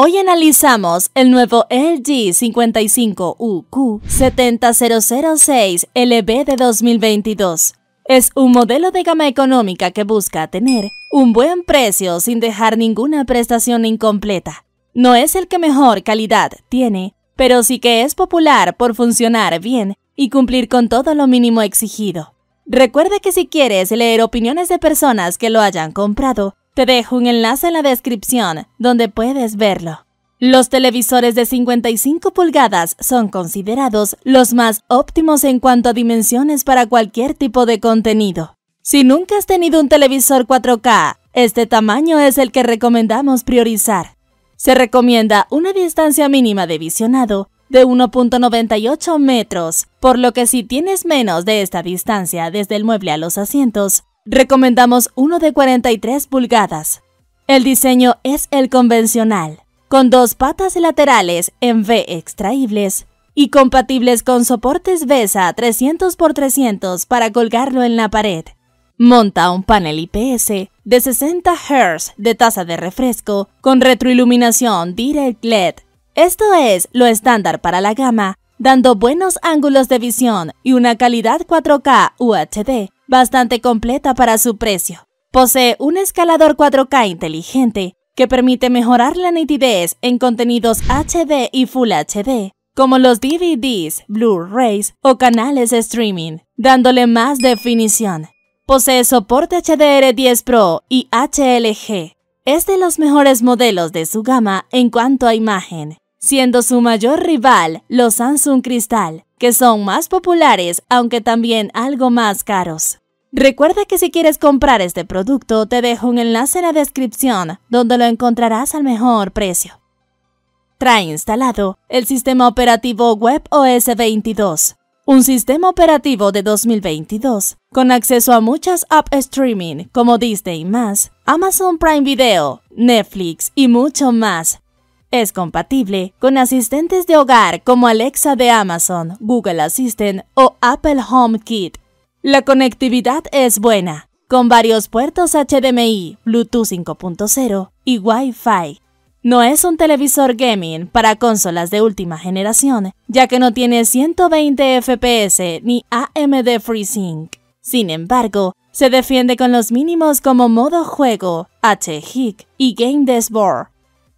Hoy analizamos el nuevo LG 55 uq 7006 LB de 2022. Es un modelo de gama económica que busca tener un buen precio sin dejar ninguna prestación incompleta. No es el que mejor calidad tiene, pero sí que es popular por funcionar bien y cumplir con todo lo mínimo exigido. Recuerda que si quieres leer opiniones de personas que lo hayan comprado, te dejo un enlace en la descripción donde puedes verlo. Los televisores de 55 pulgadas son considerados los más óptimos en cuanto a dimensiones para cualquier tipo de contenido. Si nunca has tenido un televisor 4K, este tamaño es el que recomendamos priorizar. Se recomienda una distancia mínima de visionado de 1.98 metros, por lo que si tienes menos de esta distancia desde el mueble a los asientos, recomendamos uno de 43 pulgadas. El diseño es el convencional, con dos patas laterales en V extraíbles y compatibles con soportes BESA 300x300 para colgarlo en la pared. Monta un panel IPS de 60 Hz de tasa de refresco con retroiluminación Direct LED. Esto es lo estándar para la gama, dando buenos ángulos de visión y una calidad 4K UHD bastante completa para su precio. Posee un escalador 4K inteligente que permite mejorar la nitidez en contenidos HD y Full HD, como los DVDs, Blu-rays o canales streaming, dándole más definición. Posee soporte HDR10 Pro y HLG. Es de los mejores modelos de su gama en cuanto a imagen, siendo su mayor rival los Samsung Crystal, que son más populares, aunque también algo más caros. Recuerda que si quieres comprar este producto, te dejo un enlace en la descripción, donde lo encontrarás al mejor precio. Trae instalado el sistema operativo WebOS 22, un sistema operativo de 2022 con acceso a muchas app streaming como Disney+, Amazon Prime Video, Netflix y mucho más, es compatible con asistentes de hogar como Alexa de Amazon, Google Assistant o Apple HomeKit. La conectividad es buena, con varios puertos HDMI, Bluetooth 5.0 y Wi-Fi. No es un televisor gaming para consolas de última generación, ya que no tiene 120 FPS ni AMD FreeSync. Sin embargo, se defiende con los mínimos como modo juego, h y Game Dashboard,